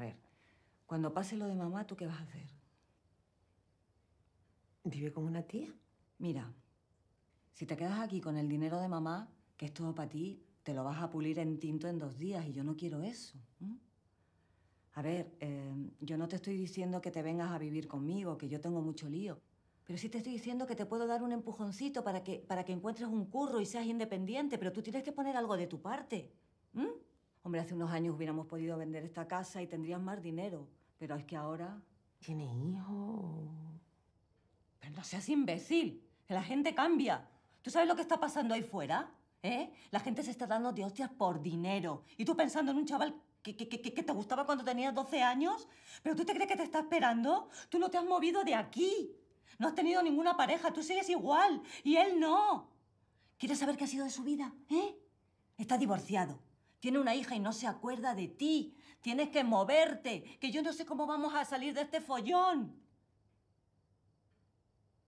A ver, cuando pase lo de mamá, ¿tú qué vas a hacer? ¿Vive con una tía? Mira, si te quedas aquí con el dinero de mamá, que es todo para ti, te lo vas a pulir en tinto en dos días y yo no quiero eso. A ver, eh, yo no te estoy diciendo que te vengas a vivir conmigo, que yo tengo mucho lío. Pero sí te estoy diciendo que te puedo dar un empujoncito para que, para que encuentres un curro y seas independiente, pero tú tienes que poner algo de tu parte. ¿hm? Hombre, hace unos años hubiéramos podido vender esta casa y tendrías más dinero. Pero es que ahora... Tiene hijo Pero no seas imbécil. La gente cambia. ¿Tú sabes lo que está pasando ahí fuera? ¿Eh? La gente se está dando de hostias por dinero. Y tú pensando en un chaval que, que, que, te gustaba cuando tenías 12 años. ¿Pero tú te crees que te está esperando? Tú no te has movido de aquí. No has tenido ninguna pareja. Tú sigues igual. Y él no. ¿Quieres saber qué ha sido de su vida? ¿Eh? Está divorciado. Tiene una hija y no se acuerda de ti. Tienes que moverte, que yo no sé cómo vamos a salir de este follón.